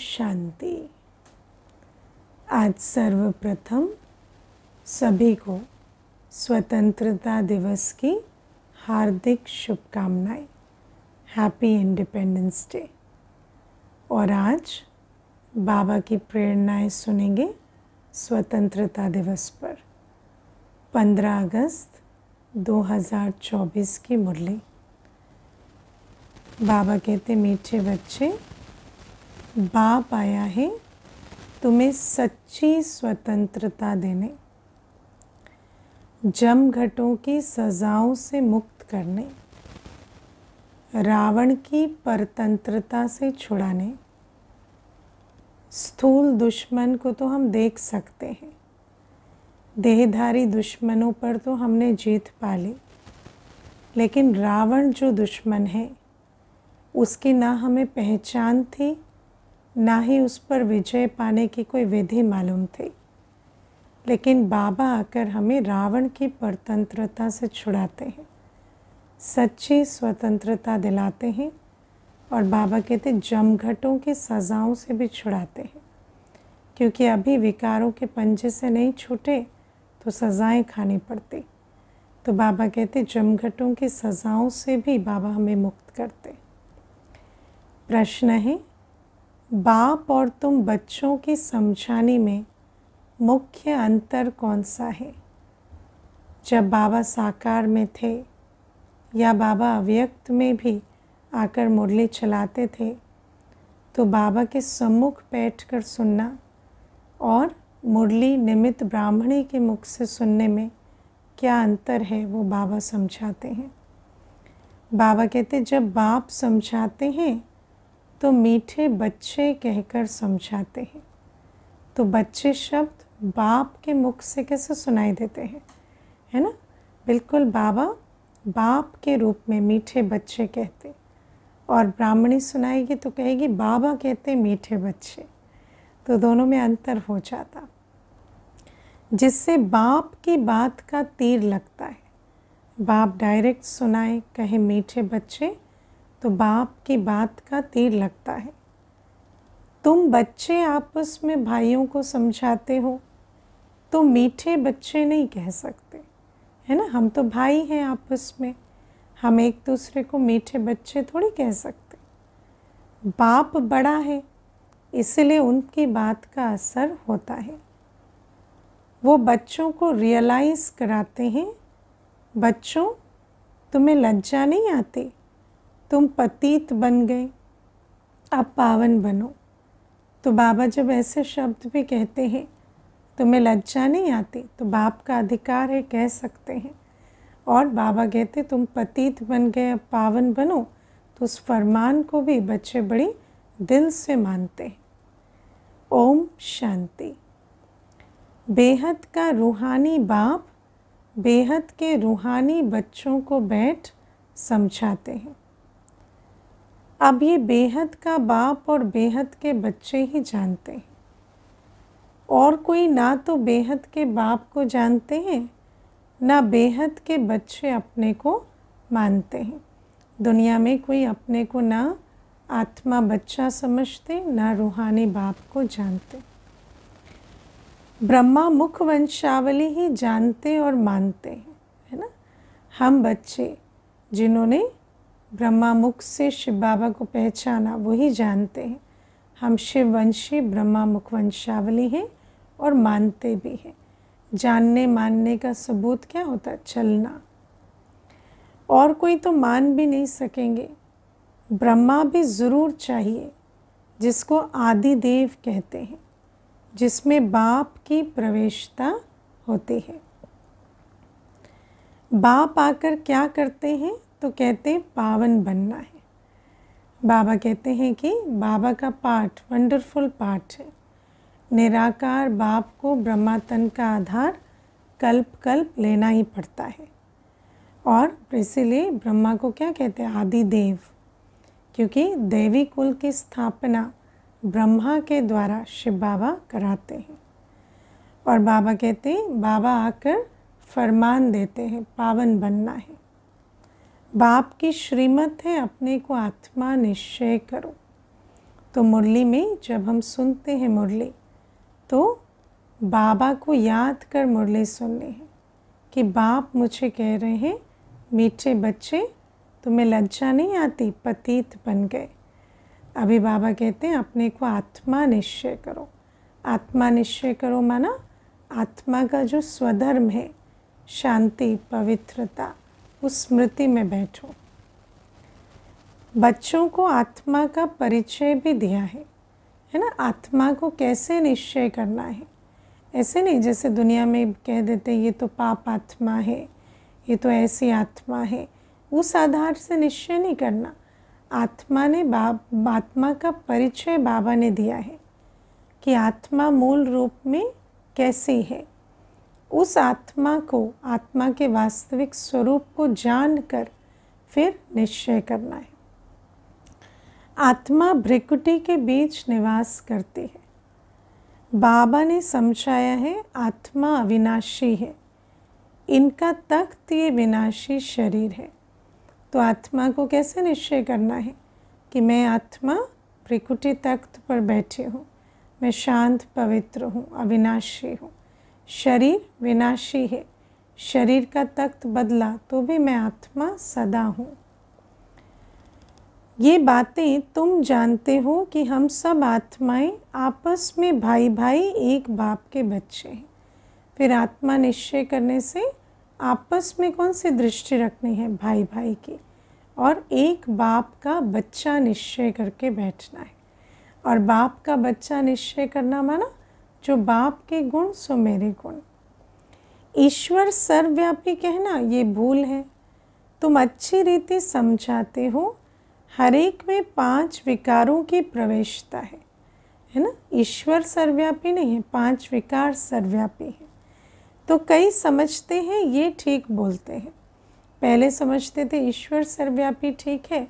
शांति आज सर्वप्रथम सभी को स्वतंत्रता दिवस की हार्दिक शुभकामनाएं हैप्पी इंडिपेंडेंस डे और आज बाबा की प्रेरणाएं सुनेंगे स्वतंत्रता दिवस पर 15 अगस्त 2024 की मुरली बाबा कहते मीठे बच्चे बाप आया है तुम्हें सच्ची स्वतंत्रता देने जमघटों की सजाओं से मुक्त करने रावण की परतंत्रता से छुड़ाने स्थूल दुश्मन को तो हम देख सकते हैं देहधारी दुश्मनों पर तो हमने जीत पा ली लेकिन रावण जो दुश्मन है उसकी ना हमें पहचान थी ना ही उस पर विजय पाने की कोई विधि मालूम थी लेकिन बाबा आकर हमें रावण की परतंत्रता से छुड़ाते हैं सच्ची स्वतंत्रता दिलाते हैं और बाबा कहते जमघटों की सज़ाओं से भी छुड़ाते हैं क्योंकि अभी विकारों के पंजे से नहीं छूटे तो सज़ाएं खानी पड़ती तो बाबा कहते जमघटों की सज़ाओं से भी बाबा हमें मुक्त करते प्रश्न है बाप और तुम बच्चों की समझाने में मुख्य अंतर कौन सा है जब बाबा साकार में थे या बाबा अव्यक्त में भी आकर मुरली चलाते थे तो बाबा के सम्मुख बैठ कर सुनना और मुरली निमित ब्राह्मणी के मुख से सुनने में क्या अंतर है वो बाबा समझाते हैं बाबा कहते जब बाप समझाते हैं तो मीठे बच्चे कहकर समझाते हैं तो बच्चे शब्द बाप के मुख से कैसे सुनाई देते हैं है ना बिल्कुल बाबा बाप के रूप में मीठे बच्चे कहते और ब्राह्मणी सुनाएगी तो कहेगी बाबा कहते मीठे बच्चे तो दोनों में अंतर हो जाता जिससे बाप की बात का तीर लगता है बाप डायरेक्ट सुनाए कहे मीठे बच्चे तो बाप की बात का तीर लगता है तुम बच्चे आपस में भाइयों को समझाते हो तो मीठे बच्चे नहीं कह सकते है ना हम तो भाई हैं आपस में हम एक दूसरे को मीठे बच्चे थोड़ी कह सकते बाप बड़ा है इसलिए उनकी बात का असर होता है वो बच्चों को रियलाइज़ कराते हैं बच्चों तुम्हें लज्जा नहीं आती तुम पतित बन गए अब पावन बनो तो बाबा जब ऐसे शब्द भी कहते हैं तुम्हें लज्जा नहीं आती तो बाप का अधिकार है कह सकते हैं और बाबा कहते तुम पतित बन गए अब पावन बनो तो उस फरमान को भी बच्चे बड़ी दिल से मानते हैं ओम शांति बेहद का रूहानी बाप बेहद के रूहानी बच्चों को बैठ समझाते हैं अब ये बेहद का बाप और बेहद के बच्चे ही जानते हैं और कोई ना तो बेहद के बाप को जानते हैं ना बेहद के बच्चे अपने को मानते हैं दुनिया में कोई अपने को ना आत्मा बच्चा समझते ना रूहानी बाप को जानते ब्रह्मा मुख वंशावली ही जानते और मानते हैं है ना हम बच्चे जिन्होंने ब्रह्मा मुख से शिव बाबा को पहचाना वही जानते हैं हम शिववंशी ब्रह्मा मुख वंशावली हैं और मानते भी हैं जानने मानने का सबूत क्या होता है चलना और कोई तो मान भी नहीं सकेंगे ब्रह्मा भी ज़रूर चाहिए जिसको आदि देव कहते हैं जिसमें बाप की प्रवेशता होती है बाप आकर क्या करते हैं तो कहते हैं पावन बनना है बाबा कहते हैं कि बाबा का पाठ वंडरफुल पाठ है निराकार बाप को ब्रह्मातन का आधार कल्प कल्प लेना ही पड़ता है और इसीलिए ब्रह्मा को क्या कहते हैं आदि देव क्योंकि देवी कुल की स्थापना ब्रह्मा के द्वारा शिव बाबा कराते हैं और बाबा कहते हैं बाबा आकर फरमान देते हैं पावन बनना है बाप की श्रीमत है अपने को आत्मा निश्चय करो तो मुरली में जब हम सुनते हैं मुरली तो बाबा को याद कर मुरली सुननी है कि बाप मुझे कह रहे हैं मीठे बच्चे तुम्हें लज्जा नहीं आती पतीत बन गए अभी बाबा कहते हैं अपने को आत्मा निश्चय करो आत्मा निश्चय करो माना आत्मा का जो स्वधर्म है शांति पवित्रता उस स्मृति में बैठो बच्चों को आत्मा का परिचय भी दिया है है ना आत्मा को कैसे निश्चय करना है ऐसे नहीं जैसे दुनिया में कह देते ये तो पाप आत्मा है ये तो ऐसी आत्मा है उस आधार से निश्चय नहीं करना आत्मा ने बाब आत्मा का परिचय बाबा ने दिया है कि आत्मा मूल रूप में कैसी है उस आत्मा को आत्मा के वास्तविक स्वरूप को जानकर फिर निश्चय करना है आत्मा भ्रिकुटी के बीच निवास करती है बाबा ने समझाया है आत्मा अविनाशी है इनका तख्त ये विनाशी शरीर है तो आत्मा को कैसे निश्चय करना है कि मैं आत्मा प्रिकुटी तख्त पर बैठे हूँ मैं शांत पवित्र हूँ अविनाशी हूँ शरीर विनाशी है शरीर का तख्त बदला तो भी मैं आत्मा सदा हूँ ये बातें तुम जानते हो कि हम सब आत्माएं आपस में भाई भाई एक बाप के बच्चे हैं फिर आत्मा निश्चय करने से आपस में कौन सी दृष्टि रखनी है भाई भाई की और एक बाप का बच्चा निश्चय करके बैठना है और बाप का बच्चा निश्चय करना माना जो बाप के गुण सो मेरे गुण ईश्वर सर्वव्यापी कहना ये भूल है तुम अच्छी रीति समझाते हो हरेक में पांच विकारों की प्रवेशता है है ना ईश्वर सर्वव्यापी नहीं है पांच विकार सर्वव्यापी है तो कई समझते हैं ये ठीक बोलते हैं पहले समझते थे ईश्वर सर्वव्यापी ठीक है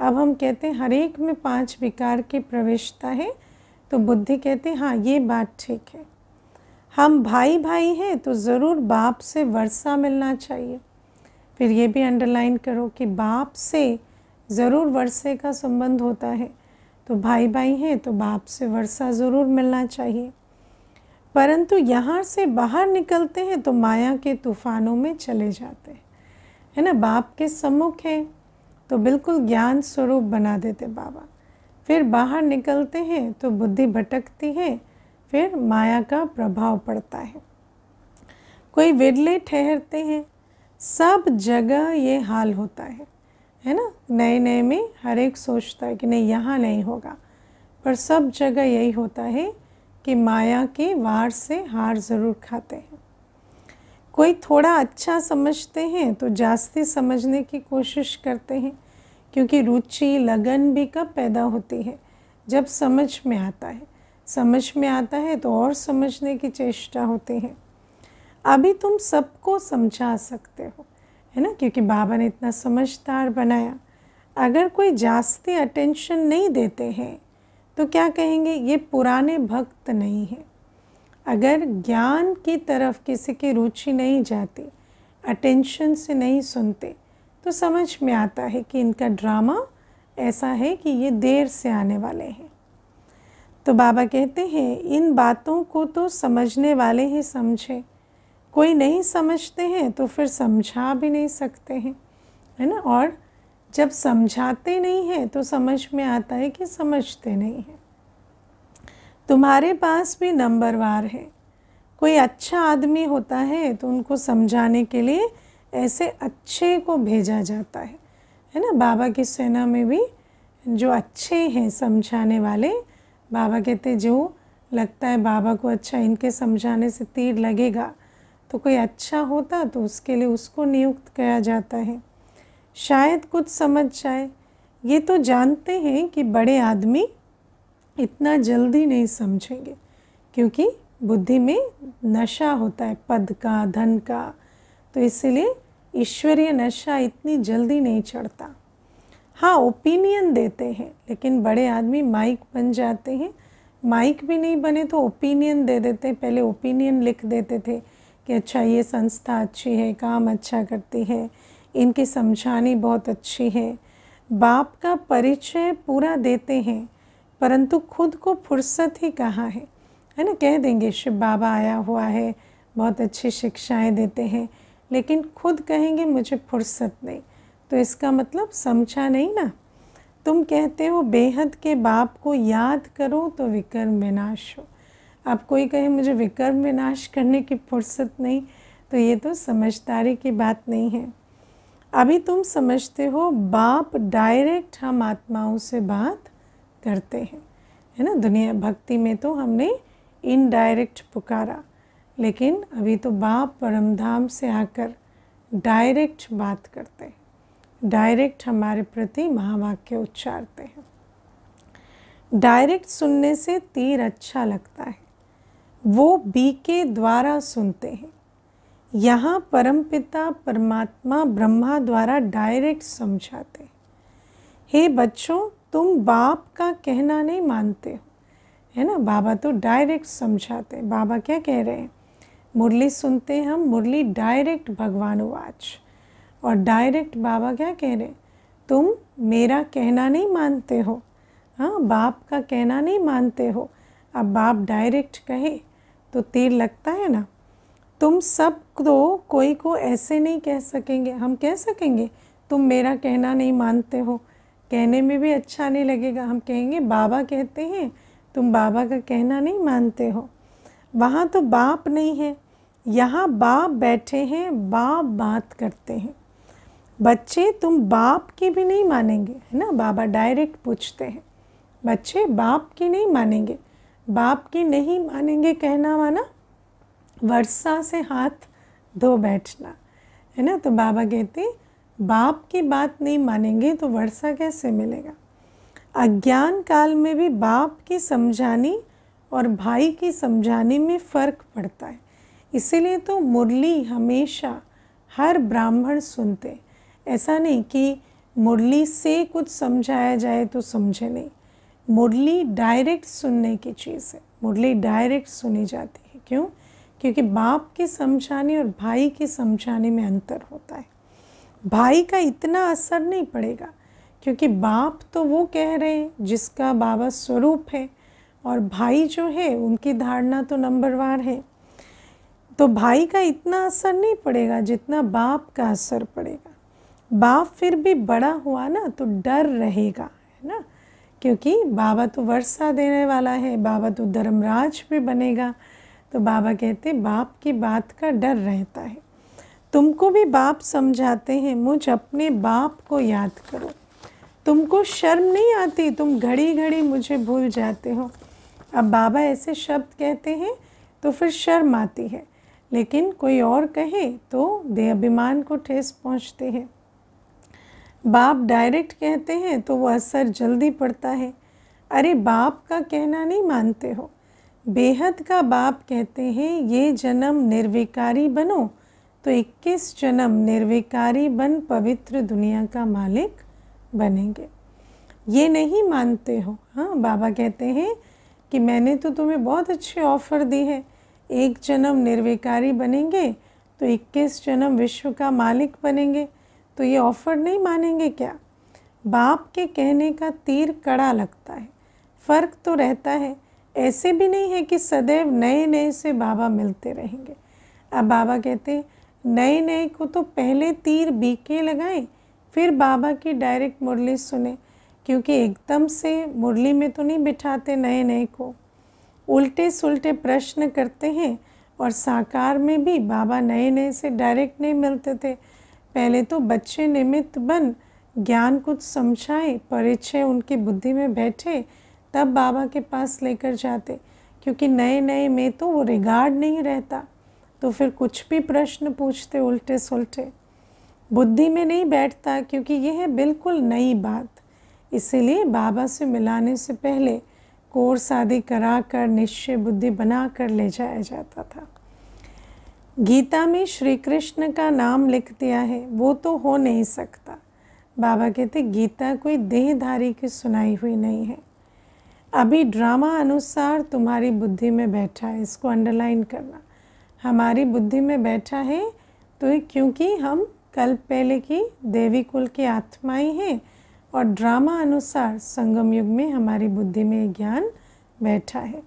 अब हम कहते हैं हरेक में पांच विकार की प्रवेशता है तो बुद्धि कहते हैं हाँ ये बात ठीक है हम भाई भाई हैं तो ज़रूर बाप से वर्षा मिलना चाहिए फिर ये भी अंडरलाइन करो कि बाप से ज़रूर वर्षे का संबंध होता है तो भाई भाई हैं तो बाप से वर्षा ज़रूर मिलना चाहिए परंतु यहाँ से बाहर निकलते हैं तो माया के तूफानों में चले जाते हैं है ना बाप के सम्मुख हैं तो बिल्कुल ज्ञान स्वरूप बना देते बाबा फिर बाहर निकलते हैं तो बुद्धि भटकती है फिर माया का प्रभाव पड़ता है कोई विरले ठहरते हैं सब जगह ये हाल होता है है ना नए नए में हर एक सोचता है कि नहीं यहाँ नहीं होगा पर सब जगह यही होता है कि माया के वार से हार ज़रूर खाते हैं कोई थोड़ा अच्छा समझते हैं तो जास्ती समझने की कोशिश करते हैं क्योंकि रुचि लगन भी कब पैदा होती है जब समझ में आता है समझ में आता है तो और समझने की चेष्टा होती है अभी तुम सबको समझा सकते हो है ना क्योंकि बाबा ने इतना समझदार बनाया अगर कोई जास्ती अटेंशन नहीं देते हैं तो क्या कहेंगे ये पुराने भक्त नहीं हैं अगर ज्ञान की तरफ किसी की रुचि नहीं जाती अटेंशन से नहीं सुनते तो समझ में आता है कि इनका ड्रामा ऐसा है कि ये देर से आने वाले हैं तो बाबा कहते हैं इन बातों को तो समझने वाले ही समझे कोई नहीं समझते हैं तो फिर समझा भी नहीं सकते हैं है ना और जब समझाते नहीं हैं तो समझ में आता है कि समझते नहीं हैं तुम्हारे पास भी नंबरवार है कोई अच्छा आदमी होता है तो उनको समझाने के लिए ऐसे अच्छे को भेजा जाता है है ना बाबा की सेना में भी जो अच्छे हैं समझाने वाले बाबा कहते जो लगता है बाबा को अच्छा इनके समझाने से तीर लगेगा तो कोई अच्छा होता तो उसके लिए उसको नियुक्त किया जाता है शायद कुछ समझ जाए ये तो जानते हैं कि बड़े आदमी इतना जल्दी नहीं समझेंगे क्योंकि बुद्धि में नशा होता है पद का धन का तो इसलिए ईश्वरीय नशा इतनी जल्दी नहीं चढ़ता हाँ ओपिनियन देते हैं लेकिन बड़े आदमी माइक बन जाते हैं माइक भी नहीं बने तो ओपिनियन दे देते पहले ओपिनियन लिख देते थे कि अच्छा ये संस्था अच्छी है काम अच्छा करती है इनकी समझानी बहुत अच्छी है बाप का परिचय पूरा देते हैं परंतु खुद को फुर्सत ही कहाँ है है ना कह देंगे शिव बाबा आया हुआ है बहुत अच्छी शिक्षाएं देते हैं लेकिन खुद कहेंगे मुझे फुर्सत नहीं तो इसका मतलब समझा नहीं ना तुम कहते हो बेहद के बाप को याद करो तो विकर्म विनाश हो आप कोई कहे मुझे विकर्म विनाश करने की फुर्सत नहीं तो ये तो समझदारी की बात नहीं है अभी तुम समझते हो बाप डायरेक्ट हम आत्माओं से बात करते हैं है ना दुनिया भक्ति में तो हमने इनडायरेक्ट पुकारा लेकिन अभी तो बाप परमधाम से आकर डायरेक्ट बात करते हैं डायरेक्ट हमारे प्रति महावाक्य उच्चारते हैं डायरेक्ट सुनने से तीर अच्छा लगता है वो बी के द्वारा सुनते हैं यहाँ परमपिता परमात्मा ब्रह्मा द्वारा डायरेक्ट समझाते हैं हे बच्चों तुम बाप का कहना नहीं मानते हो है ना बाबा तो डायरेक्ट समझाते हैं बाबा क्या कह रहे हैं मुरली सुनते हैं हम मुरली डायरेक्ट भगवान वाच और डायरेक्ट बाबा क्या कह रहे तुम मेरा कहना नहीं मानते हो हाँ बाप का कहना नहीं मानते हो अब बाप डायरेक्ट कहे तो तीर लगता है ना तुम सब तो कोई को ऐसे नहीं कह सकेंगे हम कह सकेंगे तुम मेरा कहना नहीं मानते हो कहने में भी अच्छा नहीं लगेगा हम कहेंगे बाबा कहते हैं तुम बाबा का कहना नहीं मानते हो वहाँ तो बाप नहीं है यहाँ बाप बैठे हैं बाप बात करते हैं बच्चे तुम बाप की भी नहीं मानेंगे है ना बाबा डायरेक्ट पूछते हैं बच्चे बाप की नहीं मानेंगे बाप की नहीं मानेंगे कहना माना वर्षा से हाथ धो बैठना है ना तो बाबा कहते बाप की बात नहीं मानेंगे तो वर्षा कैसे मिलेगा अज्ञान काल में भी बाप की समझानी और भाई की समझाने में फ़र्क पड़ता है इसीलिए तो मुरली हमेशा हर ब्राह्मण सुनते ऐसा नहीं कि मुरली से कुछ समझाया जाए तो समझे नहीं मुरली डायरेक्ट सुनने की चीज़ है मुरली डायरेक्ट सुनी जाती है क्यों क्योंकि बाप के समझाने और भाई के समझाने में अंतर होता है भाई का इतना असर नहीं पड़ेगा क्योंकि बाप तो वो कह रहे हैं जिसका बाबा स्वरूप है और भाई जो है उनकी धारणा तो नंबरवार है तो भाई का इतना असर नहीं पड़ेगा जितना बाप का असर पड़ेगा बाप फिर भी बड़ा हुआ ना तो डर रहेगा है ना क्योंकि बाबा तो वर्षा देने वाला है बाबा तो धर्मराज भी बनेगा तो बाबा कहते बाप की बात का डर रहता है तुमको भी बाप समझाते हैं मुझ अपने बाप को याद करो तुमको शर्म नहीं आती तुम घड़ी घड़ी मुझे भूल जाते हो अब बाबा ऐसे शब्द कहते हैं तो फिर शर्म आती है लेकिन कोई और कहे तो देह अभिमान को ठेस पहुंचती है बाप डायरेक्ट कहते हैं तो वो असर जल्दी पड़ता है अरे बाप का कहना नहीं मानते हो बेहद का बाप कहते हैं ये जन्म निर्विकारी बनो तो 21 जन्म निर्विकारी बन पवित्र दुनिया का मालिक बनेंगे ये नहीं मानते हो हाँ बाबा कहते हैं कि मैंने तो तुम्हें बहुत अच्छे ऑफ़र दी है एक जन्म निर्विकारी बनेंगे तो 21 जन्म विश्व का मालिक बनेंगे तो ये ऑफर नहीं मानेंगे क्या बाप के कहने का तीर कड़ा लगता है फ़र्क तो रहता है ऐसे भी नहीं है कि सदैव नए नए से बाबा मिलते रहेंगे अब बाबा कहते नए नए को तो पहले तीर बीके लगाएं फिर बाबा की डायरेक्ट मुरली सुने क्योंकि एकदम से मुरली में तो नहीं बिठाते नए नए को उल्टे सुलटे प्रश्न करते हैं और साकार में भी बाबा नए नए से डायरेक्ट नहीं मिलते थे पहले तो बच्चे निमित्त बन ज्ञान कुछ समझाए परिचय उनकी बुद्धि में बैठे तब बाबा के पास लेकर जाते क्योंकि नए नए में तो वो रिगार्ड नहीं रहता तो फिर कुछ भी प्रश्न पूछते उल्टे सुलटे बुद्धि में नहीं बैठता क्योंकि यह है बिल्कुल नई बात इसीलिए बाबा से मिलाने से पहले कोर्स आदि करा कर निश्चय बुद्धि बना कर ले जाया जाता था गीता में श्री कृष्ण का नाम लिख दिया है वो तो हो नहीं सकता बाबा कहते गीता कोई देहधारी की सुनाई हुई नहीं है अभी ड्रामा अनुसार तुम्हारी बुद्धि में बैठा है इसको अंडरलाइन करना हमारी बुद्धि में बैठा है तो क्योंकि हम कल पहले की देवी कुल की आत्माएं हैं और ड्रामा अनुसार संगम युग में हमारी बुद्धि में ज्ञान बैठा है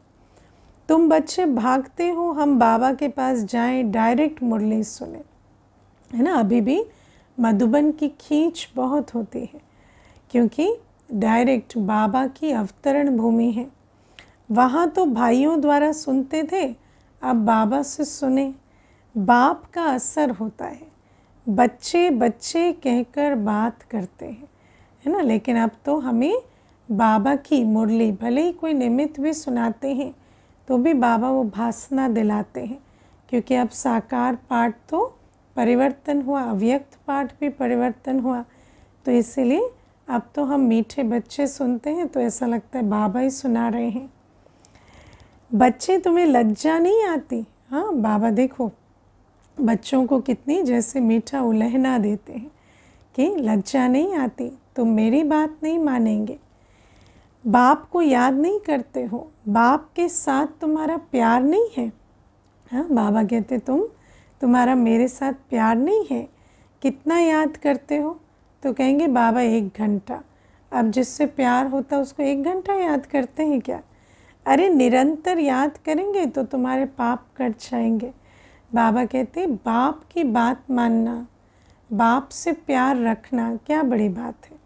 तुम बच्चे भागते हो हम बाबा के पास जाएं डायरेक्ट मुरली सुने है ना अभी भी मधुबन की खींच बहुत होती है क्योंकि डायरेक्ट बाबा की अवतरण भूमि है वहाँ तो भाइयों द्वारा सुनते थे अब बाबा से सुने बाप का असर होता है बच्चे बच्चे कहकर बात करते हैं है ना लेकिन अब तो हमें बाबा की मुरली भले ही कोई निमित्त भी सुनाते हैं तो भी बाबा वो भासना दिलाते हैं क्योंकि अब साकार पाठ तो परिवर्तन हुआ अव्यक्त पाठ भी परिवर्तन हुआ तो इसीलिए अब तो हम मीठे बच्चे सुनते हैं तो ऐसा लगता है बाबा ही सुना रहे हैं बच्चे तुम्हें लज्जा नहीं आती हाँ बाबा देखो बच्चों को कितनी जैसे मीठा उलहना देते हैं कि लज्जा नहीं आती तो मेरी बात नहीं मानेंगे बाप को याद नहीं करते हो बाप के साथ तुम्हारा प्यार नहीं है हाँ बाबा कहते तुम तुम्हारा मेरे साथ प्यार नहीं है कितना याद करते हो तो कहेंगे बाबा एक घंटा अब जिससे प्यार होता उसको एक घंटा याद करते हैं क्या अरे निरंतर याद करेंगे तो तुम्हारे पाप कट जाएंगे बाबा कहते बाप की बात मानना बाप से प्यार रखना क्या बड़ी बात है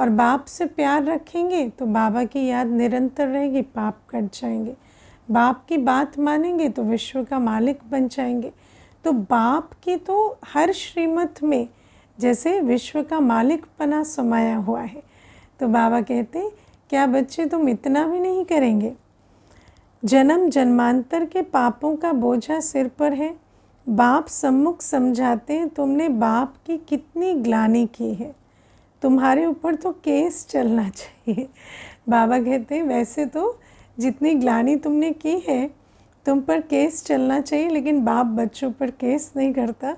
और बाप से प्यार रखेंगे तो बाबा की याद निरंतर रहेगी पाप कट जाएंगे बाप की बात मानेंगे तो विश्व का मालिक बन जाएंगे तो बाप की तो हर श्रीमत में जैसे विश्व का मालिक पना समाया हुआ है तो बाबा कहते क्या बच्चे तुम इतना भी नहीं करेंगे जन्म जन्मांतर के पापों का बोझा सिर पर है बाप सम्मुख समझाते हैं तुमने बाप की कितनी ग्लानी की है तुम्हारे ऊपर तो केस चलना चाहिए बाबा कहते हैं वैसे तो जितनी ग्लानी तुमने की है तुम पर केस चलना चाहिए लेकिन बाप बच्चों पर केस नहीं करता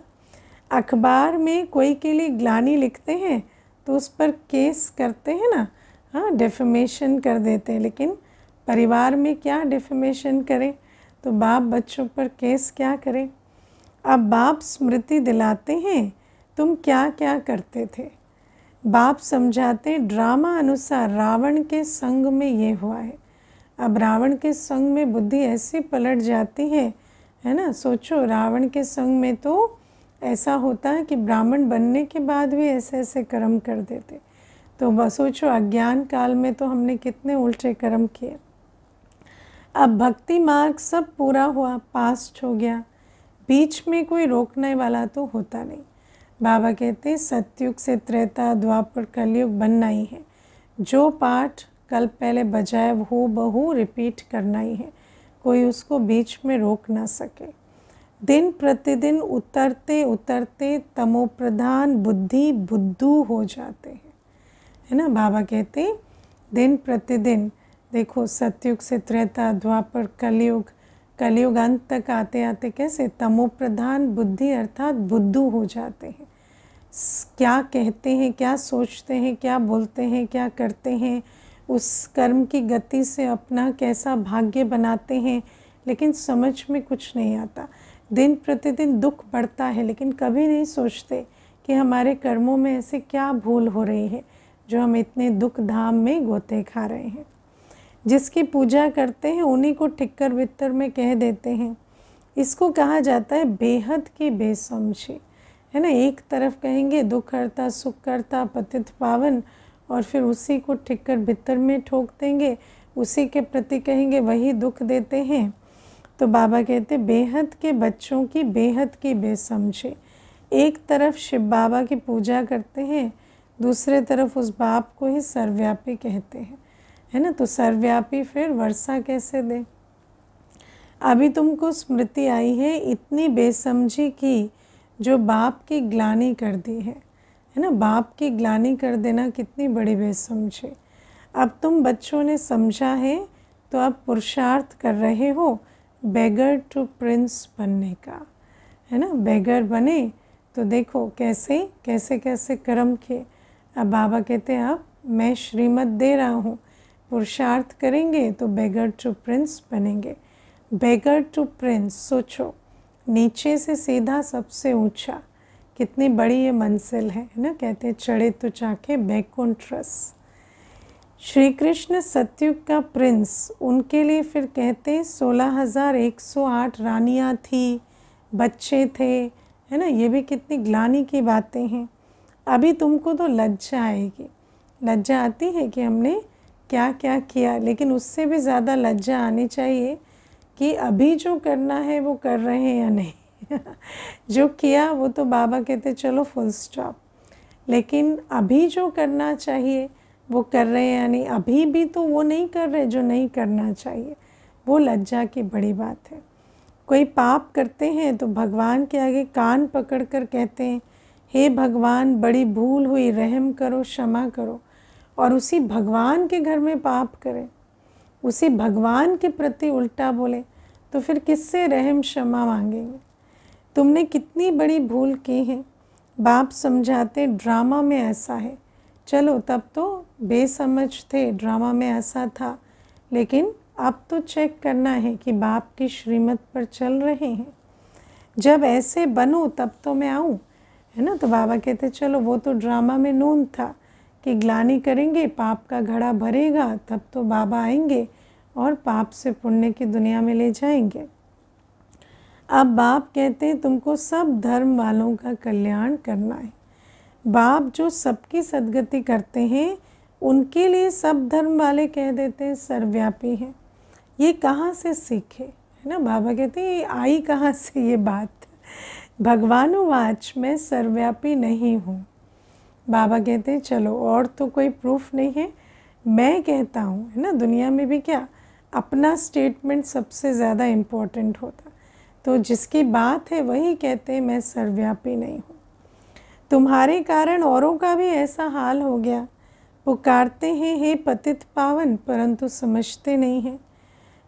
अखबार में कोई के लिए ग्लानी लिखते हैं तो उस पर केस करते हैं ना हाँ डिफेमेशन कर देते हैं लेकिन परिवार में क्या डेफेमेशन करें तो बाप बच्चों पर केस क्या करें अब बाप स्मृति दिलाते हैं तुम क्या क्या करते थे बाप समझाते ड्रामा अनुसार रावण के संग में ये हुआ है अब रावण के संग में बुद्धि ऐसी पलट जाती है है ना सोचो रावण के संग में तो ऐसा होता है कि ब्राह्मण बनने के बाद भी ऐसे ऐसे कर्म कर देते तो सोचो अज्ञान काल में तो हमने कितने उल्टे कर्म किए अब भक्ति मार्ग सब पूरा हुआ पास्ट हो गया बीच में कोई रोकने वाला तो होता नहीं बाबा कहते हैं सत्युग से त्रेता द्वापर कलयुग बनना ही है जो पाठ कल पहले बजाए हो बहू रिपीट करना ही है कोई उसको बीच में रोक ना सके दिन प्रतिदिन उतरते उतरते तमोप्रधान बुद्धि बुद्धू हो जाते हैं है ना बाबा कहते हैं दिन प्रतिदिन देखो सत्युग से त्रेता द्वापर कलयुग कलयुग अंत तक आते आते कैसे तमोप्रधान बुद्धि अर्थात बुद्धू हो जाते हैं क्या कहते हैं क्या सोचते हैं क्या बोलते हैं क्या करते हैं उस कर्म की गति से अपना कैसा भाग्य बनाते हैं लेकिन समझ में कुछ नहीं आता दिन प्रतिदिन दुख बढ़ता है लेकिन कभी नहीं सोचते कि हमारे कर्मों में ऐसे क्या भूल हो रही है जो हम इतने दुख धाम में गोते खा रहे हैं जिसकी पूजा करते हैं उन्हीं को ठिक्कर बित्तर में कह देते हैं इसको कहा जाता है बेहद की बेसमझी है ना एक तरफ कहेंगे दुख करता सुख करता पतित पावन और फिर उसी को ठिक्कर भितर में ठोक देंगे उसी के प्रति कहेंगे वही दुख देते हैं तो बाबा कहते बेहद के बच्चों की बेहद की बेसमझी एक तरफ शिव बाबा की पूजा करते हैं दूसरे तरफ उस बाप को ही सर्वव्यापी कहते हैं है ना तो सर्वव्यापी फिर वर्षा कैसे दे अभी तुमको स्मृति आई है इतनी बेसमझी की जो बाप की ग्लानी कर दी है है ना बाप की ग्लानी कर देना कितनी बड़ी बेसमझी अब तुम बच्चों ने समझा है तो अब पुरुषार्थ कर रहे हो बेगर टू प्रिंस बनने का है ना बेगर बने तो देखो कैसे कैसे कैसे कर्म किए अब बाबा कहते हैं अब मैं श्रीमत दे रहा हूँ पुरुषार्थ करेंगे तो बेगर टू प्रिंस बनेंगे बेगर टू प्रिंस सोचो नीचे से सीधा सबसे ऊंचा कितनी बड़ी ये मंजिल है ना कहते हैं चढ़े तो चाके बैकुंट्रस श्री कृष्ण सत्युग का प्रिंस उनके लिए फिर कहते सोलह हज़ार एक सौ आठ रानियाँ थी बच्चे थे है ना ये भी कितनी ग्लानी की बातें हैं अभी तुमको तो लज्जा आएगी लज्जा आती है कि हमने क्या क्या किया लेकिन उससे भी ज़्यादा लज्जा आनी चाहिए कि अभी जो करना है वो कर रहे हैं या नहीं जो किया वो तो बाबा कहते चलो फुल स्टॉप लेकिन अभी जो करना चाहिए वो कर रहे हैं या नहीं अभी भी तो वो नहीं कर रहे जो नहीं करना चाहिए वो लज्जा की बड़ी बात है कोई पाप करते हैं तो भगवान के आगे कान पकड़ कर कहते हैं हे hey भगवान बड़ी भूल हुई रहम करो क्षमा करो और उसी भगवान के घर में पाप करें उसी भगवान के प्रति उल्टा बोले तो फिर किससे रहम क्षमा मांगेंगे तुमने कितनी बड़ी भूल की है बाप समझाते ड्रामा में ऐसा है चलो तब तो बेसमझ थे ड्रामा में ऐसा था लेकिन अब तो चेक करना है कि बाप की श्रीमत पर चल रहे हैं जब ऐसे बनो तब तो मैं आऊँ है ना तो बाबा कहते चलो वो तो ड्रामा में नून था कि ग्लानी करेंगे पाप का घड़ा भरेगा तब तो बाबा आएंगे और पाप से पुण्य की दुनिया में ले जाएंगे अब बाप कहते हैं तुमको सब धर्म वालों का कल्याण करना है बाप जो सबकी सदगति करते हैं उनके लिए सब धर्म वाले कह देते हैं सर्वव्यापी हैं ये कहाँ से सीखे है ना बाबा कहते हैं ये आई कहाँ से ये बात भगवानुवाच मैं सर्वव्यापी नहीं हूँ बाबा कहते हैं चलो और तो कोई प्रूफ नहीं है मैं कहता हूँ है ना दुनिया में भी क्या अपना स्टेटमेंट सबसे ज़्यादा इम्पोर्टेंट होता तो जिसकी बात है वही कहते हैं मैं सर्वव्यापी नहीं हूँ तुम्हारे कारण औरों का भी ऐसा हाल हो गया पुकारते हैं हे पतित पावन परंतु समझते नहीं हैं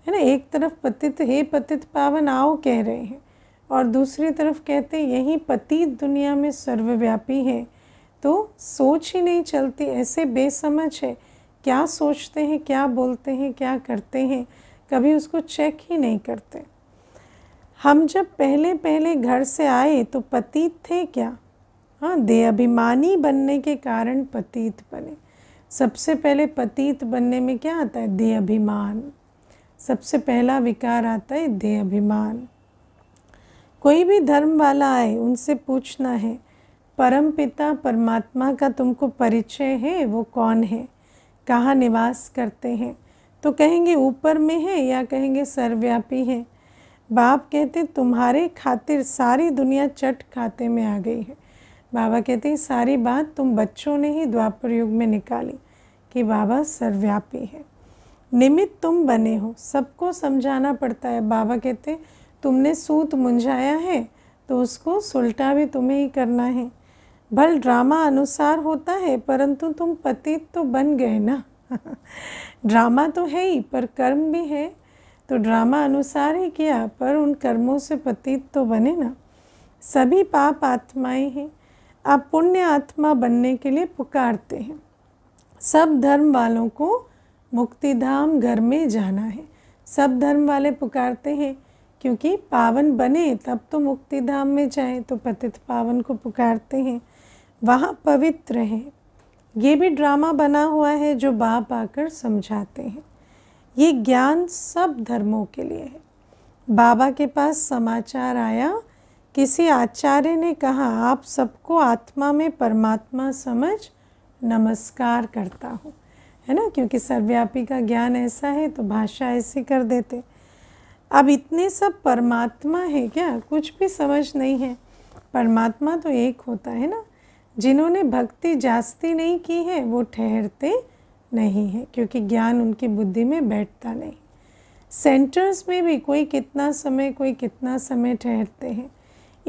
है ना एक तरफ पतित हे पतित पावन आओ कह रहे हैं और दूसरी तरफ कहते यही पतित दुनिया में सर्वव्यापी है तो सोच ही नहीं चलती ऐसे बेसमझ है क्या सोचते हैं क्या बोलते हैं क्या करते हैं कभी उसको चेक ही नहीं करते हम जब पहले पहले घर से आए तो पतित थे क्या हाँ दे अभिमानी बनने के कारण पतित बने सबसे पहले पतित बनने में क्या आता है दे अभिमान सबसे पहला विकार आता है दे अभिमान कोई भी धर्म वाला आए उनसे पूछना है परम पिता परमात्मा का तुमको परिचय है वो कौन है कहाँ निवास करते हैं तो कहेंगे ऊपर में है या कहेंगे सर्वव्यापी है बाप कहते तुम्हारे खातिर सारी दुनिया चट खाते में आ गई है बाबा कहते हैं सारी बात तुम बच्चों ने ही द्वापर युग में निकाली कि बाबा सर्वव्यापी है निमित्त तुम बने हो सबको समझाना पड़ता है बाबा कहते तुमने सूत मुंझाया है तो उसको सुलटा भी तुम्हें ही करना है भल ड्रामा अनुसार होता है परंतु तुम पति तो बन गए ना ड्रामा तो है ही पर कर्म भी है तो ड्रामा अनुसार ही किया पर उन कर्मों से पति तो बने ना सभी पाप आत्माएं हैं आप पुण्य आत्मा बनने के लिए पुकारते हैं सब धर्म वालों को मुक्तिधाम घर में जाना है सब धर्म वाले पुकारते हैं क्योंकि पावन बने तब तो मुक्तिधाम में जाएं तो पतित पावन को पुकारते हैं वहाँ पवित्र हैं ये भी ड्रामा बना हुआ है जो बाप आकर समझाते हैं ये ज्ञान सब धर्मों के लिए है बाबा के पास समाचार आया किसी आचार्य ने कहा आप सबको आत्मा में परमात्मा समझ नमस्कार करता हूँ है ना क्योंकि सर्वव्यापी का ज्ञान ऐसा है तो भाषा ऐसी कर देते अब इतने सब परमात्मा है क्या कुछ भी समझ नहीं है परमात्मा तो एक होता है ना जिन्होंने भक्ति जास्ती नहीं की है वो ठहरते नहीं है क्योंकि ज्ञान उनकी बुद्धि में बैठता नहीं सेंटर्स में भी कोई कितना समय कोई कितना समय ठहरते हैं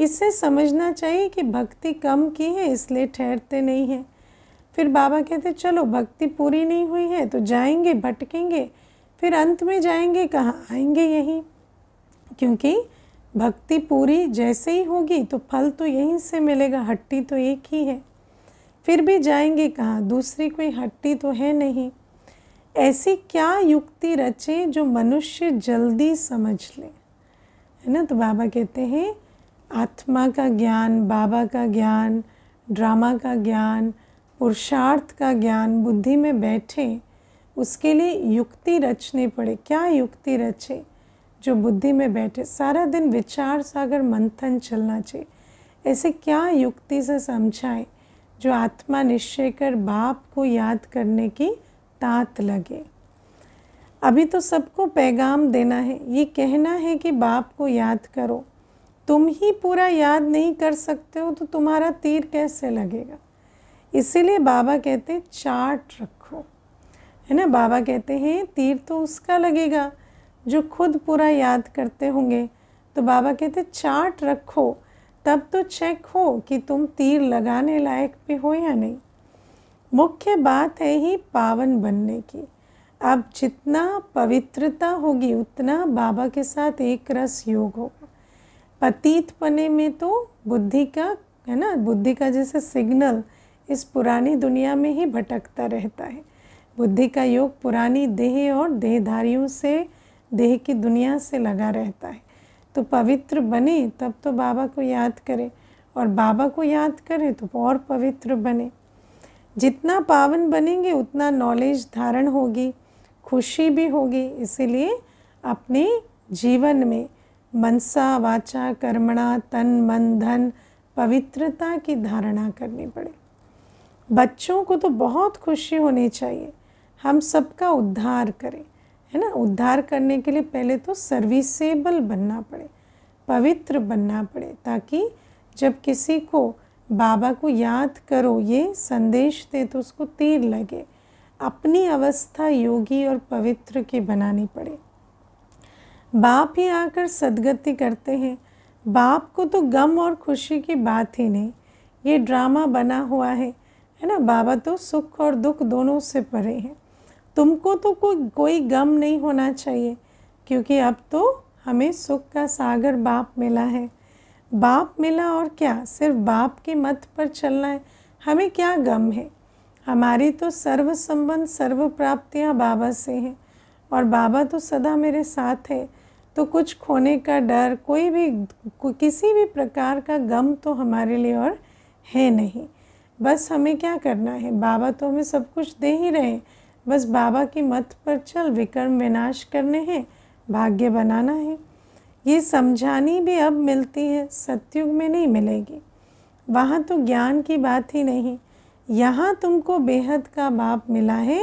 इससे समझना चाहिए कि भक्ति कम की है इसलिए ठहरते नहीं हैं फिर बाबा कहते चलो भक्ति पूरी नहीं हुई है तो जाएंगे भटकेंगे फिर अंत में जाएंगे कहाँ आएंगे यहीं क्योंकि भक्ति पूरी जैसे ही होगी तो फल तो यहीं से मिलेगा हट्टी तो एक ही है फिर भी जाएंगे कहाँ दूसरी कोई हट्टी तो है नहीं ऐसी क्या युक्ति रचे जो मनुष्य जल्दी समझ ले है ना तो बाबा कहते हैं आत्मा का ज्ञान बाबा का ज्ञान ड्रामा का ज्ञान पुरुषार्थ का ज्ञान बुद्धि में बैठे उसके लिए युक्ति रचने पड़े क्या युक्ति रचे जो बुद्धि में बैठे सारा दिन विचार सागर मंथन चलना चाहिए ऐसे क्या युक्ति से समझाए जो आत्मा निश्चय कर बाप को याद करने की तात लगे अभी तो सबको पैगाम देना है ये कहना है कि बाप को याद करो तुम ही पूरा याद नहीं कर सकते हो तो तुम्हारा तीर कैसे लगेगा इसीलिए बाबा कहते चार्ट रखो है ना बाबा कहते हैं तीर तो उसका लगेगा जो खुद पूरा याद करते होंगे तो बाबा कहते चार्ट रखो तब तो चेक हो कि तुम तीर लगाने लायक भी हो या नहीं मुख्य बात है ही पावन बनने की अब जितना पवित्रता होगी उतना बाबा के साथ एक रस योग होगा पतीत पने में तो बुद्धि का है ना बुद्धि का जैसे सिग्नल इस पुरानी दुनिया में ही भटकता रहता है बुद्धि का योग पुरानी देह और देहधारियों से देह की दुनिया से लगा रहता है तो पवित्र बने तब तो बाबा को याद करें और बाबा को याद करें तो और पवित्र बने जितना पावन बनेंगे उतना नॉलेज धारण होगी खुशी भी होगी इसीलिए अपने जीवन में मनसा वाचा कर्मणा तन मन धन पवित्रता की धारणा करनी पड़े बच्चों को तो बहुत खुशी होनी चाहिए हम सबका उद्धार करें है ना उद्धार करने के लिए पहले तो सर्विसेबल बनना पड़े पवित्र बनना पड़े ताकि जब किसी को बाबा को याद करो ये संदेश दे तो उसको तीर लगे अपनी अवस्था योगी और पवित्र की बनानी पड़े बाप ही आकर सदगति करते हैं बाप को तो गम और खुशी की बात ही नहीं ये ड्रामा बना हुआ है है ना बाबा तो सुख और दुख दोनों से परे हैं तुमको तो कोई कोई गम नहीं होना चाहिए क्योंकि अब तो हमें सुख का सागर बाप मिला है बाप मिला और क्या सिर्फ बाप के मत पर चलना है हमें क्या गम है हमारी तो सर्व संबंध सर्व प्राप्तियाँ बाबा से हैं और बाबा तो सदा मेरे साथ है तो कुछ खोने का डर कोई भी किसी भी प्रकार का गम तो हमारे लिए और है नहीं बस हमें क्या करना है बाबा तो हमें सब कुछ दे ही रहे हैं बस बाबा के मत पर चल विकर्म विनाश करने हैं भाग्य बनाना है ये समझानी भी अब मिलती है सत्युग में नहीं मिलेगी वहाँ तो ज्ञान की बात ही नहीं यहाँ तुमको बेहद का बाप मिला है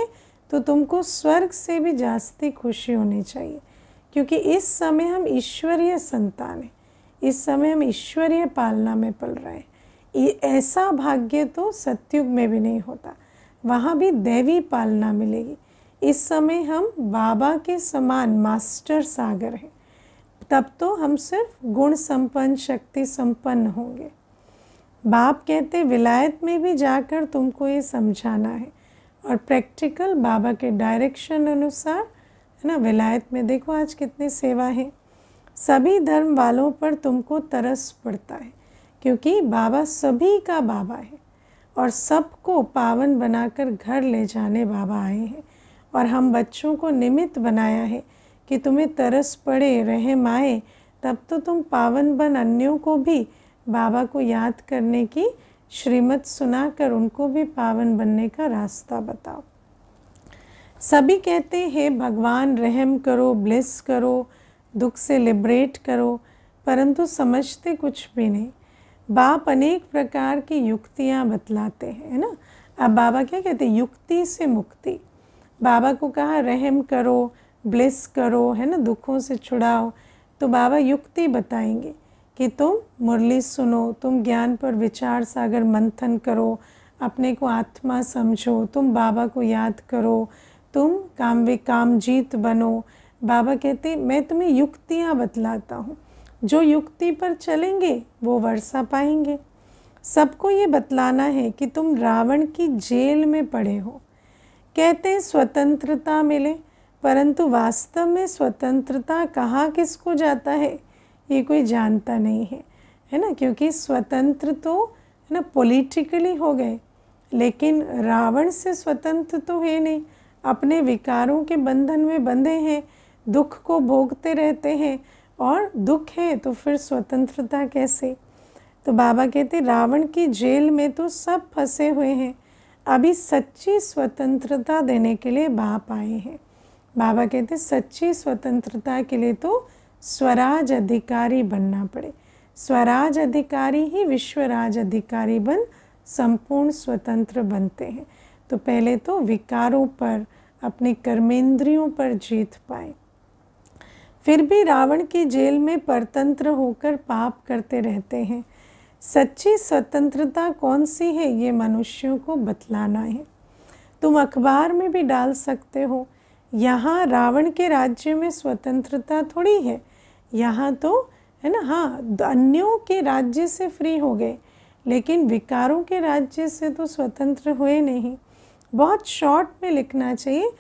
तो तुमको स्वर्ग से भी जास्ती खुशी होनी चाहिए क्योंकि इस समय हम ईश्वरीय संतान हैं इस समय हम ईश्वरीय पालना में पल रहे हैं ऐसा भाग्य तो सत्युग में भी नहीं होता वहाँ भी दैवी पालना मिलेगी इस समय हम बाबा के समान मास्टर सागर हैं तब तो हम सिर्फ गुण संपन्न शक्ति संपन्न होंगे बाप कहते विलायत में भी जाकर तुमको ये समझाना है और प्रैक्टिकल बाबा के डायरेक्शन अनुसार है ना विलायत में देखो आज कितनी सेवा है सभी धर्म वालों पर तुमको तरस पड़ता है क्योंकि बाबा सभी का बाबा है और सबको पावन बनाकर घर ले जाने बाबा आए हैं और हम बच्चों को निमित्त बनाया है कि तुम्हें तरस पड़े रहे माए तब तो तुम पावन बन अन्यों को भी बाबा को याद करने की श्रीमत सुनाकर उनको भी पावन बनने का रास्ता बताओ सभी कहते हैं भगवान रहम करो ब्लेस करो दुख से लिब्रेट करो परंतु समझते कुछ भी नहीं बाप अनेक प्रकार की युक्तियाँ बतलाते हैं है ना अब बाबा क्या कहते हैं युक्ति से मुक्ति बाबा को कहा रहम करो ब्लेस करो है ना दुखों से छुड़ाओ तो बाबा युक्ति बताएंगे कि तुम मुरली सुनो तुम ज्ञान पर विचार सागर मंथन करो अपने को आत्मा समझो तुम बाबा को याद करो तुम काम विकाम जीत बनो बाबा कहते मैं तुम्हें युक्तियाँ बतलाता हूँ जो युक्ति पर चलेंगे वो वर्षा पाएंगे सबको ये बतलाना है कि तुम रावण की जेल में पड़े हो कहते हैं स्वतंत्रता मिले परंतु वास्तव में स्वतंत्रता कहाँ किसको जाता है ये कोई जानता नहीं है है ना क्योंकि स्वतंत्र तो है ना पॉलिटिकली हो गए लेकिन रावण से स्वतंत्र तो है नहीं अपने विकारों के बंधन में बंधे हैं दुख को भोगते रहते हैं और दुख है तो फिर स्वतंत्रता कैसे तो बाबा कहते रावण की जेल में तो सब फंसे हुए हैं अभी सच्ची स्वतंत्रता देने के लिए बाप आए हैं बाबा कहते सच्ची स्वतंत्रता के लिए तो स्वराज अधिकारी बनना पड़े स्वराज अधिकारी ही विश्वराज अधिकारी बन संपूर्ण स्वतंत्र बनते हैं तो पहले तो विकारों पर अपने कर्मेंद्रियों पर जीत पाएँ फिर भी रावण की जेल में परतंत्र होकर पाप करते रहते हैं सच्ची स्वतंत्रता कौन सी है ये मनुष्यों को बतलाना है तुम अखबार में भी डाल सकते हो यहाँ रावण के राज्य में स्वतंत्रता थोड़ी है यहाँ तो है ना हाँ अन्यों के राज्य से फ्री हो गए लेकिन विकारों के राज्य से तो स्वतंत्र हुए नहीं बहुत शॉर्ट में लिखना चाहिए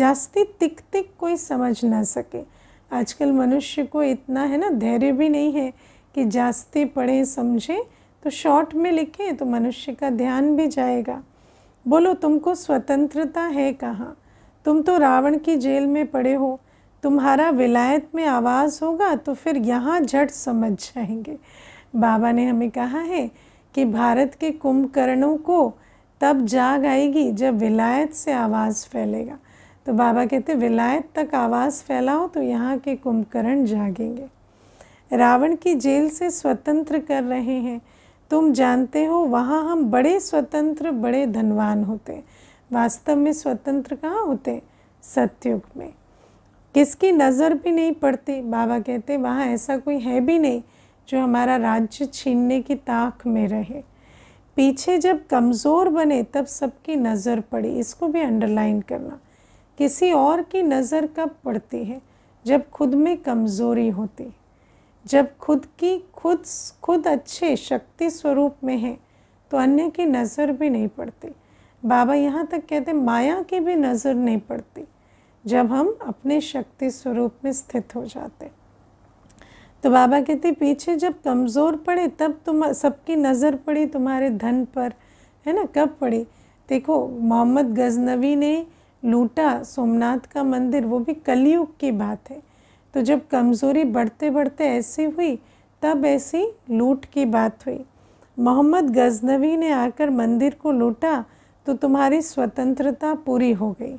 जास्ती तिक तिक कोई समझ ना सके आजकल मनुष्य को इतना है ना धैर्य भी नहीं है कि जास्ते पढ़ें समझें तो शॉर्ट में लिखें तो मनुष्य का ध्यान भी जाएगा बोलो तुमको स्वतंत्रता है कहाँ तुम तो रावण की जेल में पड़े हो तुम्हारा विलायत में आवाज़ होगा तो फिर यहाँ झट समझ जाएंगे बाबा ने हमें कहा है कि भारत के कुंभकर्णों को तब जाग आएगी जब विलायत से आवाज़ फैलेगा तो बाबा कहते विलायत तक आवाज़ फैलाओ तो यहाँ के कुंभकर्ण जागेंगे रावण की जेल से स्वतंत्र कर रहे हैं तुम जानते हो वहाँ हम बड़े स्वतंत्र बड़े धनवान होते वास्तव में स्वतंत्र कहाँ होते सत्युग में किसकी नज़र भी नहीं पड़ती बाबा कहते वहाँ ऐसा कोई है भी नहीं जो हमारा राज्य छीनने की ताक में रहे पीछे जब कमज़ोर बने तब सबकी नज़र पड़ी इसको भी अंडरलाइन करना किसी और की नज़र कब पड़ती है जब खुद में कमज़ोरी होती जब खुद की खुद खुद अच्छे शक्ति स्वरूप में है तो अन्य की नज़र भी नहीं पड़ती बाबा यहाँ तक कहते माया की भी नज़र नहीं पड़ती जब हम अपने शक्ति स्वरूप में स्थित हो जाते तो बाबा कहते पीछे जब कमज़ोर पड़े तब तुम सबकी नज़र पड़ी तुम्हारे धन पर है ना कब पड़ी देखो मोहम्मद गजनवी ने लूटा सोमनाथ का मंदिर वो भी कलयुग की बात है तो जब कमज़ोरी बढ़ते बढ़ते ऐसी हुई तब ऐसी लूट की बात हुई मोहम्मद गजनवी ने आकर मंदिर को लूटा तो तुम्हारी स्वतंत्रता पूरी हो गई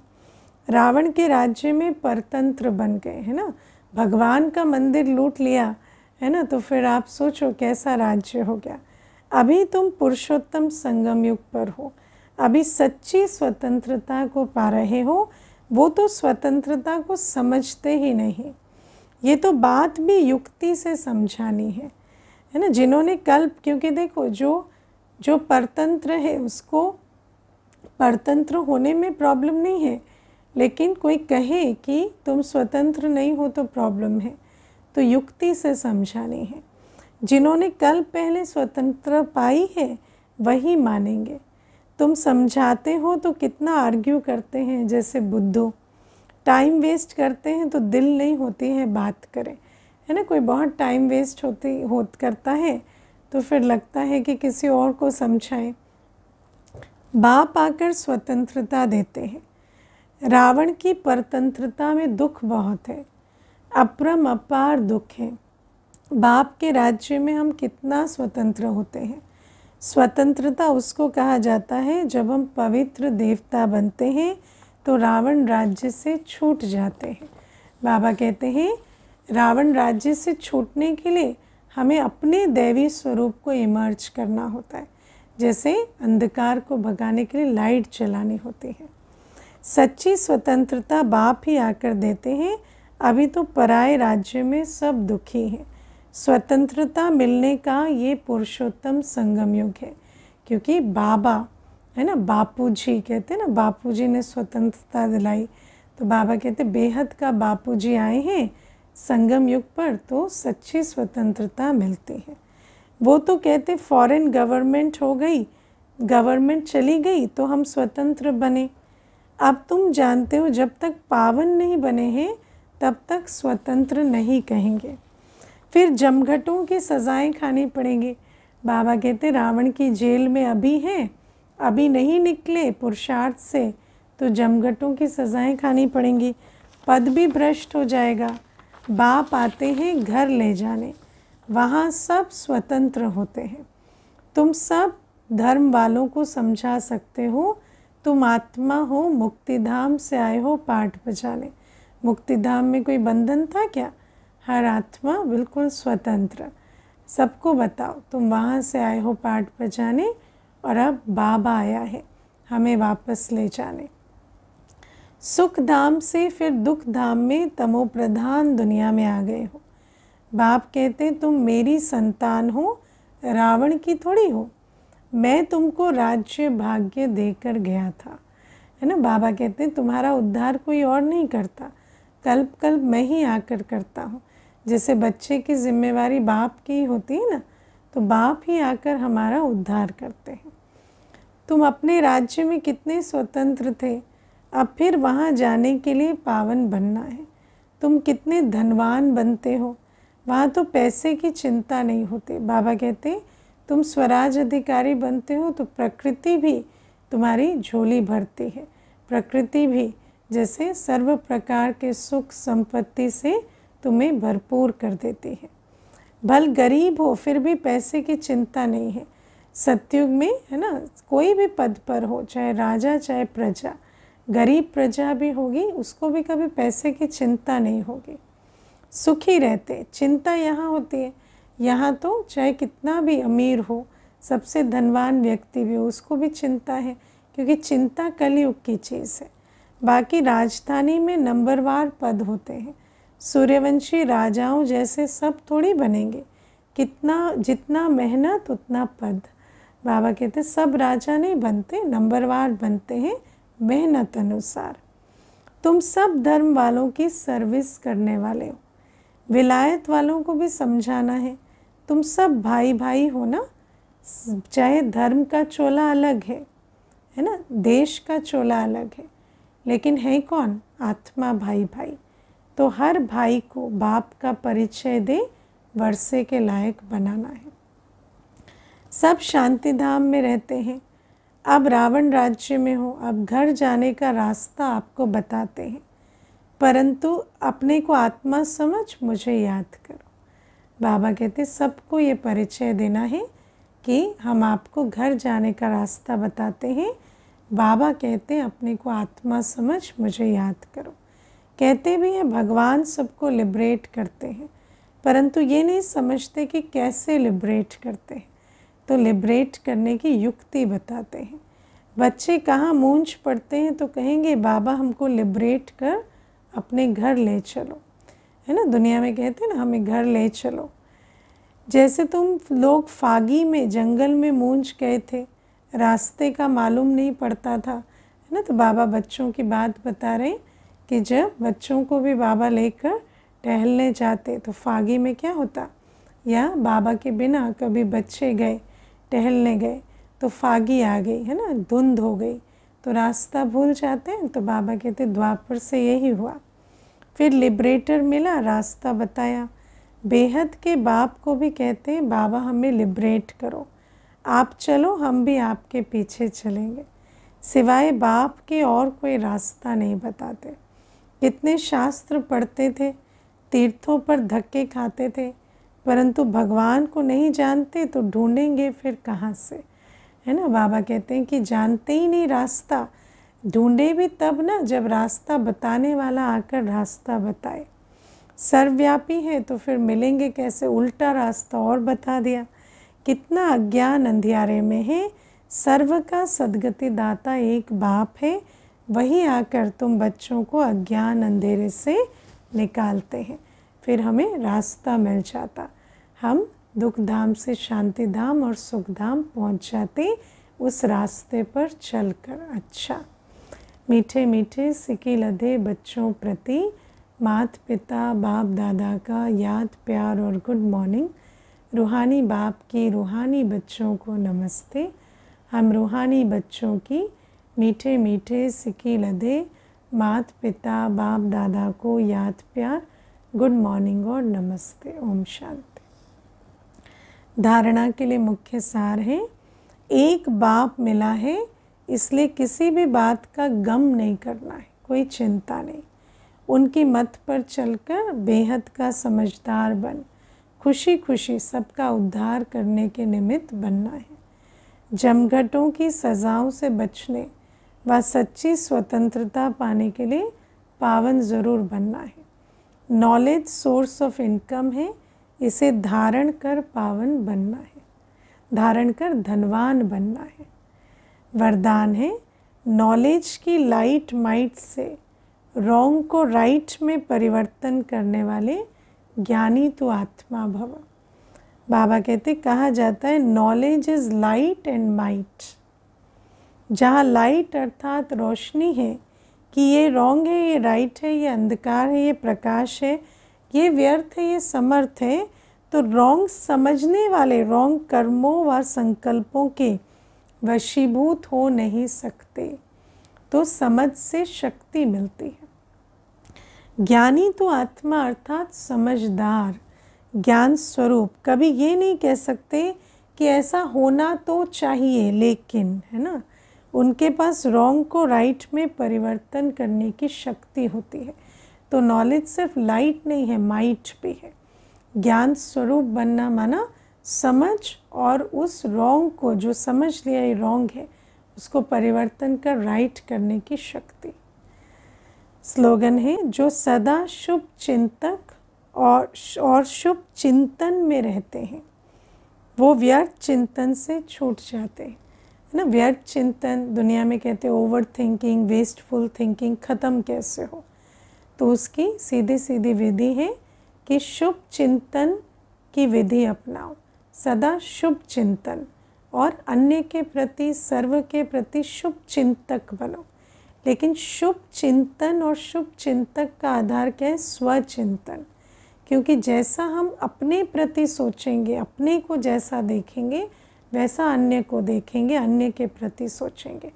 रावण के राज्य में परतंत्र बन गए है ना भगवान का मंदिर लूट लिया है ना तो फिर आप सोचो कैसा राज्य हो गया अभी तुम पुरुषोत्तम संगम युग पर हो अभी सच्ची स्वतंत्रता को पा रहे हो वो तो स्वतंत्रता को समझते ही नहीं ये तो बात भी युक्ति से समझानी है है ना जिन्होंने कल्प क्योंकि देखो जो जो परतंत्र है उसको परतंत्र होने में प्रॉब्लम नहीं है लेकिन कोई कहे कि तुम स्वतंत्र नहीं हो तो प्रॉब्लम है तो युक्ति से समझानी है जिन्होंने कल पहले स्वतंत्र पाई है वही मानेंगे तुम समझाते हो तो कितना आर्ग्यू करते हैं जैसे बुद्धो टाइम वेस्ट करते हैं तो दिल नहीं होती है बात करें है ना कोई बहुत टाइम वेस्ट होती हो करता है तो फिर लगता है कि किसी और को समझाएं बाप आकर स्वतंत्रता देते हैं रावण की परतंत्रता में दुख बहुत है अप्रम अपार दुख है बाप के राज्य में हम कितना स्वतंत्र होते हैं स्वतंत्रता उसको कहा जाता है जब हम पवित्र देवता बनते हैं तो रावण राज्य से छूट जाते हैं बाबा कहते हैं रावण राज्य से छूटने के लिए हमें अपने दैवी स्वरूप को इमर्ज करना होता है जैसे अंधकार को भगाने के लिए लाइट चलानी होती है सच्ची स्वतंत्रता बाप ही आकर देते हैं अभी तो पराए राज्य में सब दुखी हैं स्वतंत्रता मिलने का ये पुरुषोत्तम संगम युग है क्योंकि बाबा है ना बापूजी कहते हैं ना बापूजी ने स्वतंत्रता दिलाई तो बाबा कहते बेहद का बापूजी आए हैं संगम युग पर तो सच्ची स्वतंत्रता मिलती है वो तो कहते फॉरेन गवर्नमेंट हो गई गवर्नमेंट चली गई तो हम स्वतंत्र बने अब तुम जानते हो जब तक पावन नहीं बने हैं तब तक स्वतंत्र नहीं कहेंगे फिर जमघटों की सज़ाएं खानी पड़ेंगी बाबा कहते रावण की जेल में अभी हैं अभी नहीं निकले पुरुषार्थ से तो जमघटों की सज़ाएं खानी पड़ेंगी पद भी भ्रष्ट हो जाएगा बाप आते हैं घर ले जाने वहाँ सब स्वतंत्र होते हैं तुम सब धर्म वालों को समझा सकते हो तुम आत्मा हो मुक्तिधाम से आए हो पाठ बजाने मुक्तिधाम में कोई बंधन था क्या हर आत्मा बिल्कुल स्वतंत्र सबको बताओ तुम वहाँ से आए हो पाठ बजाने और अब बाबा आया है हमें वापस ले जाने सुख धाम से फिर दुख धाम में तमो प्रधान दुनिया में आ गए हो बाप कहते तुम मेरी संतान हो रावण की थोड़ी हो मैं तुमको राज्य भाग्य देकर गया था है ना बाबा कहते हैं तुम्हारा उद्धार कोई और नहीं करता कल्प कल्प मैं ही आकर करता हूँ जैसे बच्चे की जिम्मेवारी बाप की होती है ना तो बाप ही आकर हमारा उद्धार करते हैं तुम अपने राज्य में कितने स्वतंत्र थे अब फिर वहाँ जाने के लिए पावन बनना है तुम कितने धनवान बनते हो वहाँ तो पैसे की चिंता नहीं होती बाबा कहते तुम स्वराज अधिकारी बनते हो तो प्रकृति भी तुम्हारी झोली भरती है प्रकृति भी जैसे सर्व प्रकार के सुख संपत्ति से तुम्हें भरपूर कर देती है भल गरीब हो फिर भी पैसे की चिंता नहीं है सत्युग में है ना कोई भी पद पर हो चाहे राजा चाहे प्रजा गरीब प्रजा भी होगी उसको भी कभी पैसे की चिंता नहीं होगी सुखी रहते चिंता यहाँ होती है यहाँ तो चाहे कितना भी अमीर हो सबसे धनवान व्यक्ति भी हो उसको भी चिंता है क्योंकि चिंता कलयुग की चीज़ है बाकी राजधानी में नंबरवार पद होते हैं सूर्यवंशी राजाओं जैसे सब थोड़ी बनेंगे कितना जितना मेहनत उतना पद बाबा कहते सब राजा नहीं बनते नंबरवार बनते हैं मेहनत अनुसार तुम सब धर्म वालों की सर्विस करने वाले हो विलायत वालों को भी समझाना है तुम सब भाई भाई हो ना चाहे धर्म का चोला अलग है है ना देश का चोला अलग है लेकिन है कौन आत्मा भाई भाई तो हर भाई को बाप का परिचय दे वर्षे के लायक बनाना है सब शांति धाम में रहते हैं अब रावण राज्य में हो अब घर जाने का रास्ता आपको बताते हैं परंतु अपने को आत्मा समझ मुझे याद करो बाबा कहते सबको ये परिचय देना है कि हम आपको घर जाने का रास्ता बताते हैं बाबा कहते हैं अपने को आत्मा समझ मुझे याद करो कहते भी हैं भगवान सबको लिबरेट करते हैं परंतु ये नहीं समझते कि कैसे लिबरेट करते हैं तो लिबरेट करने की युक्ति बताते हैं बच्चे कहाँ मूंछ पड़ते हैं तो कहेंगे बाबा हमको लिबरेट कर अपने घर ले चलो है ना दुनिया में कहते हैं ना हमें घर ले चलो जैसे तुम लोग फागी में जंगल में मूंछ गए थे रास्ते का मालूम नहीं पड़ता था है ना तो बाबा बच्चों की बात बता रहे हैं कि जब बच्चों को भी बाबा लेकर टहलने जाते तो फागी में क्या होता या बाबा के बिना कभी बच्चे गए टहलने गए तो फागी आ गई है ना धुंध हो गई तो रास्ता भूल जाते हैं तो बाबा कहते द्वापर से यही हुआ फिर लिबरेटर मिला रास्ता बताया बेहद के बाप को भी कहते हैं बाबा हमें लिबरेट करो आप चलो हम भी आपके पीछे चलेंगे सिवाय बाप के और कोई रास्ता नहीं बताते कितने शास्त्र पढ़ते थे तीर्थों पर धक्के खाते थे परंतु भगवान को नहीं जानते तो ढूंढेंगे फिर कहाँ से है ना बाबा कहते हैं कि जानते ही नहीं रास्ता ढूंढे भी तब ना जब रास्ता बताने वाला आकर रास्ता बताए सर्वव्यापी है तो फिर मिलेंगे कैसे उल्टा रास्ता और बता दिया कितना अज्ञान अंधियारे में है सर्व का सदगति दाता एक बाप है वहीं आकर तुम बच्चों को अज्ञान अंधेरे से निकालते हैं फिर हमें रास्ता मिल जाता हम दुख धाम से शांति धाम और सुख धाम पहुँच जाते उस रास्ते पर चलकर अच्छा मीठे मीठे सिकी लदे बच्चों प्रति मात पिता बाप दादा का याद प्यार और गुड मॉर्निंग रूहानी बाप की रूहानी बच्चों को नमस्ते हम रूहानी बच्चों की मीठे मीठे सिकी लदे मात पिता बाप दादा को याद प्यार गुड मॉर्निंग और नमस्ते ओम शांति धारणा के लिए मुख्य सार है एक बाप मिला है इसलिए किसी भी बात का गम नहीं करना है कोई चिंता नहीं उनकी मत पर चलकर बेहद का समझदार बन खुशी खुशी सबका उद्धार करने के निमित्त बनना है जमघटों की सज़ाओं से बचने व सच्ची स्वतंत्रता पाने के लिए पावन ज़रूर बनना है नॉलेज सोर्स ऑफ इनकम है इसे धारण कर पावन बनना है धारण कर धनवान बनना है वरदान है नॉलेज की लाइट माइट से रॉन्ग को राइट में परिवर्तन करने वाले ज्ञानी तो आत्मा भव बाबा कहते कहा जाता है knowledge is light and might जहाँ लाइट अर्थात रोशनी है कि ये रॉन्ग है ये राइट है ये अंधकार है ये प्रकाश है ये व्यर्थ है ये समर्थ है तो रॉन्ग समझने वाले रॉन्ग कर्मों व संकल्पों के वशीभूत हो नहीं सकते तो समझ से शक्ति मिलती है ज्ञानी तो आत्मा अर्थात समझदार ज्ञान स्वरूप कभी ये नहीं कह सकते कि ऐसा होना तो चाहिए लेकिन है ना उनके पास रॉन्ग को राइट right में परिवर्तन करने की शक्ति होती है तो नॉलेज सिर्फ लाइट नहीं है माइट भी है ज्ञान स्वरूप बनना माना समझ और उस रॉन्ग को जो समझ लिया ये रॉन्ग है उसको परिवर्तन कर राइट करने की शक्ति स्लोगन है जो सदा शुभ चिंतक और और शुभ चिंतन में रहते हैं वो व्यर्थ चिंतन से छूट जाते हैं है ना व्यर्थ चिंतन दुनिया में कहते हैं ओवर थिंकिंग वेस्टफुल थिंकिंग ख़त्म कैसे हो तो उसकी सीधी सीधी विधि है कि शुभ चिंतन की विधि अपनाओ सदा शुभ चिंतन और अन्य के प्रति सर्व के प्रति शुभ चिंतक बनो लेकिन शुभ चिंतन और शुभ चिंतक का आधार क्या है स्वचिंतन क्योंकि जैसा हम अपने प्रति सोचेंगे अपने को जैसा देखेंगे वैसा अन्य को देखेंगे अन्य के प्रति सोचेंगे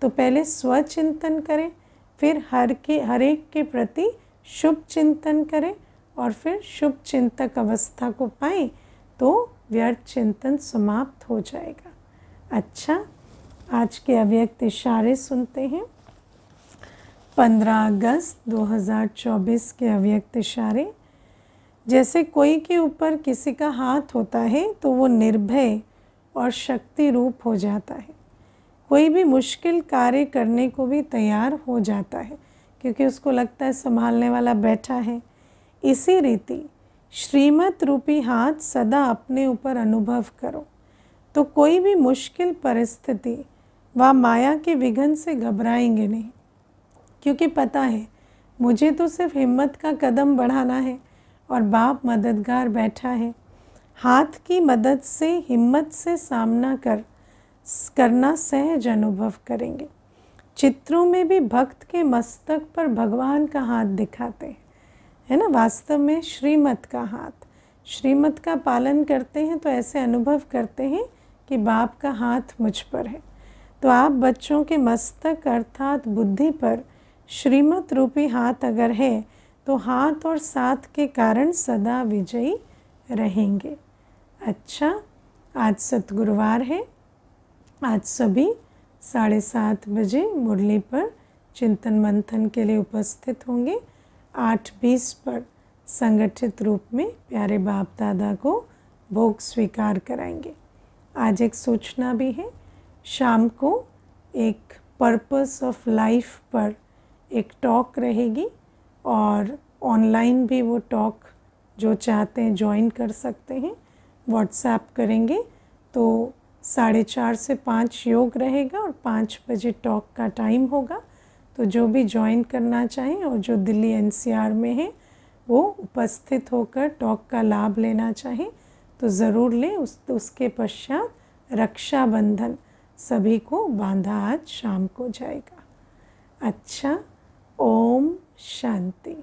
तो पहले स्वचिंतन करें फिर हर के हर एक के प्रति शुभ चिंतन करें और फिर शुभ चिंतक अवस्था को पाएं तो व्यर्थ चिंतन समाप्त हो जाएगा अच्छा आज के अव्यक्त इशारे सुनते हैं 15 अगस्त 2024 के अव्यक्त इशारे जैसे कोई के ऊपर किसी का हाथ होता है तो वो निर्भय और शक्ति रूप हो जाता है कोई भी मुश्किल कार्य करने को भी तैयार हो जाता है क्योंकि उसको लगता है संभालने वाला बैठा है इसी रीति श्रीमत रूपी हाथ सदा अपने ऊपर अनुभव करो तो कोई भी मुश्किल परिस्थिति व माया के विघन से घबराएंगे नहीं क्योंकि पता है मुझे तो सिर्फ हिम्मत का कदम बढ़ाना है और बाप मददगार बैठा है हाथ की मदद से हिम्मत से सामना कर करना सहज अनुभव करेंगे चित्रों में भी भक्त के मस्तक पर भगवान का हाथ दिखाते हैं है ना वास्तव में श्रीमत का हाथ श्रीमत का पालन करते हैं तो ऐसे अनुभव करते हैं कि बाप का हाथ मुझ पर है तो आप बच्चों के मस्तक अर्थात बुद्धि पर श्रीमत रूपी हाथ अगर है तो हाथ और साथ के कारण सदा विजयी रहेंगे अच्छा आज सतगुरुवार है आज सभी साढ़े सात बजे मुरली पर चिंतन मंथन के लिए उपस्थित होंगे आठ बीस पर संगठित रूप में प्यारे बाप दादा को भोग स्वीकार कराएंगे आज एक सूचना भी है शाम को एक पर्पस ऑफ लाइफ पर एक टॉक रहेगी और ऑनलाइन भी वो टॉक जो चाहते हैं ज्वाइन कर सकते हैं व्हाट्सएप करेंगे तो साढ़े चार से पाँच योग रहेगा और पाँच बजे टॉक का टाइम होगा तो जो भी ज्वाइन करना चाहें और जो दिल्ली एनसीआर में है वो उपस्थित होकर टॉक का लाभ लेना चाहें तो ज़रूर लें उस तो उसके पश्चात रक्षाबंधन सभी को बांधा आज शाम को जाएगा अच्छा ओम शांति